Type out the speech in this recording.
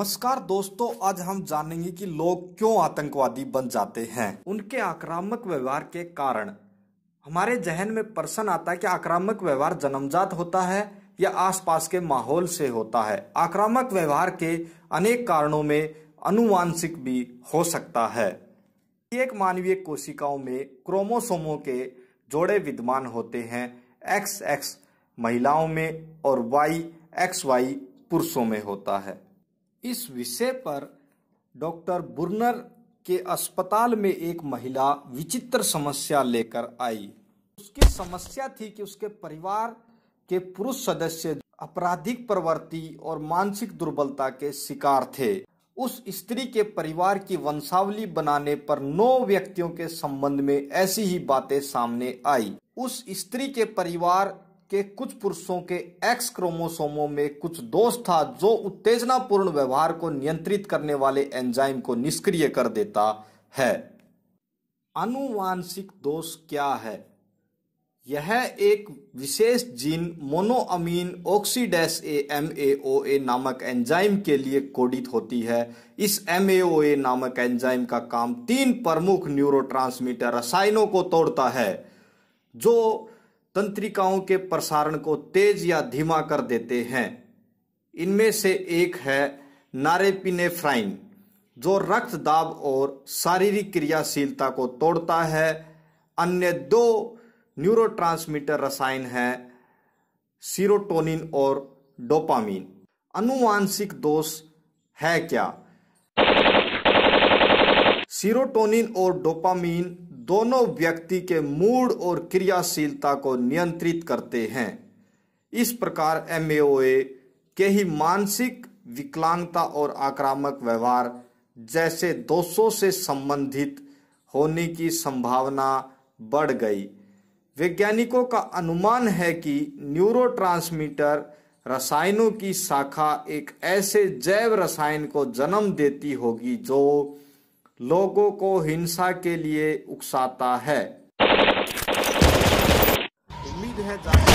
नमस्कार दोस्तों आज हम जानेंगे कि लोग क्यों आतंकवादी बन जाते हैं उनके आक्रामक व्यवहार के कारण हमारे जहन में प्रश्न आता है कि आक्रामक व्यवहार जन्मजात होता है या आसपास के माहौल से होता है आक्रामक व्यवहार के अनेक कारणों में अनुवांशिक भी हो सकता है एक मानवीय कोशिकाओं में क्रोमोसोमों के जोड़े विद्यमान होते हैं एक्स एक्स महिलाओं में और वाई एक्स वाई पुरुषों में होता है इस विषय पर डॉक्टर बुर्नर के अस्पताल में एक महिला विचित्र समस्या लेकर आई उसकी समस्या थी कि उसके परिवार के पुरुष सदस्य आपराधिक प्रवृत्ति और मानसिक दुर्बलता के शिकार थे उस स्त्री के परिवार की वंशावली बनाने पर नौ व्यक्तियों के संबंध में ऐसी ही बातें सामने आई उस स्त्री के परिवार के कुछ पुरुषों के एक्स क्रोमोसोमों में कुछ दोष था जो उत्तेजनापूर्ण व्यवहार को नियंत्रित करने वाले एंजाइम को निष्क्रिय कर देता है अनुवांशिक दोष क्या है यह एक विशेष gene monoamine oxidase A M A O A नामक एंजाइम के लिए कोडित होती है इस एम ए ओ ए नामक एंजाइम का काम तीन प्रमुख न्यूरोट्रांसमीटर रसायनों को तोड़ता है जो तंत्रिकाओं के प्रसारण को तेज या धीमा कर देते हैं इनमें से एक है नारेपिनेफ्राइन जो रक्त दाब और शारीरिक क्रियाशीलता को तोड़ता है अन्य दो न्यूरोट्रांसमीटर रसायन हैं सीरोटोनिन और डोपामीन अनुवांशिक दोष है क्या सीरोटोनिन और डोपामिन दोनों व्यक्ति के मूड और क्रियाशीलता को नियंत्रित करते हैं इस प्रकार एम के ही मानसिक विकलांगता और आक्रामक व्यवहार जैसे दोषों से संबंधित होने की संभावना बढ़ गई वैज्ञानिकों का अनुमान है कि न्यूरोट्रांसमीटर रसायनों की शाखा एक ऐसे जैव रसायन को जन्म देती होगी जो लोगों को हिंसा के लिए उकसाता है उम्मीद है